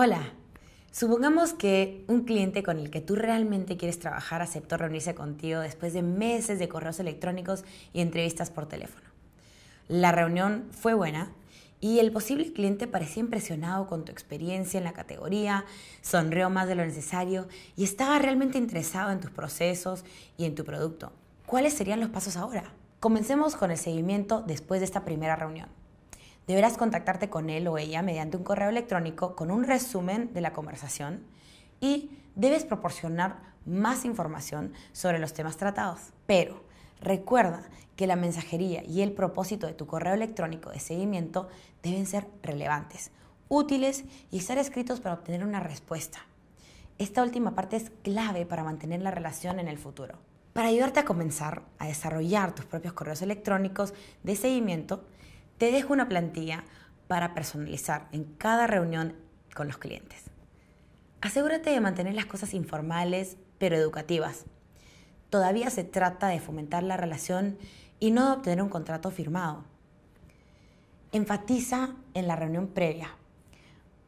Hola, supongamos que un cliente con el que tú realmente quieres trabajar aceptó reunirse contigo después de meses de correos electrónicos y entrevistas por teléfono. La reunión fue buena y el posible cliente parecía impresionado con tu experiencia en la categoría, sonrió más de lo necesario y estaba realmente interesado en tus procesos y en tu producto. ¿Cuáles serían los pasos ahora? Comencemos con el seguimiento después de esta primera reunión deberás contactarte con él o ella mediante un correo electrónico con un resumen de la conversación y debes proporcionar más información sobre los temas tratados. Pero recuerda que la mensajería y el propósito de tu correo electrónico de seguimiento deben ser relevantes, útiles y estar escritos para obtener una respuesta. Esta última parte es clave para mantener la relación en el futuro. Para ayudarte a comenzar a desarrollar tus propios correos electrónicos de seguimiento, te dejo una plantilla para personalizar en cada reunión con los clientes. Asegúrate de mantener las cosas informales pero educativas. Todavía se trata de fomentar la relación y no de obtener un contrato firmado. Enfatiza en la reunión previa.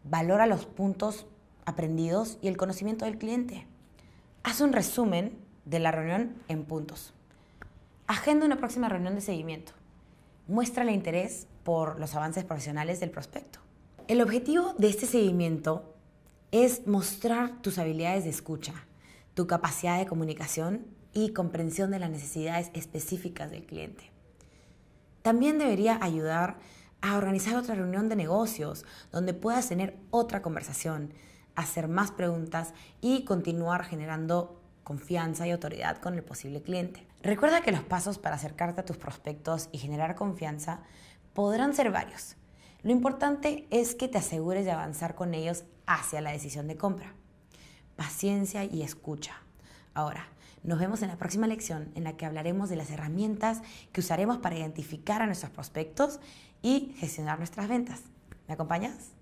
Valora los puntos aprendidos y el conocimiento del cliente. Haz un resumen de la reunión en puntos. Agenda una próxima reunión de seguimiento muestra el interés por los avances profesionales del prospecto. El objetivo de este seguimiento es mostrar tus habilidades de escucha, tu capacidad de comunicación y comprensión de las necesidades específicas del cliente. También debería ayudar a organizar otra reunión de negocios donde puedas tener otra conversación, hacer más preguntas y continuar generando confianza y autoridad con el posible cliente. Recuerda que los pasos para acercarte a tus prospectos y generar confianza podrán ser varios. Lo importante es que te asegures de avanzar con ellos hacia la decisión de compra. Paciencia y escucha. Ahora, nos vemos en la próxima lección en la que hablaremos de las herramientas que usaremos para identificar a nuestros prospectos y gestionar nuestras ventas. ¿Me acompañas?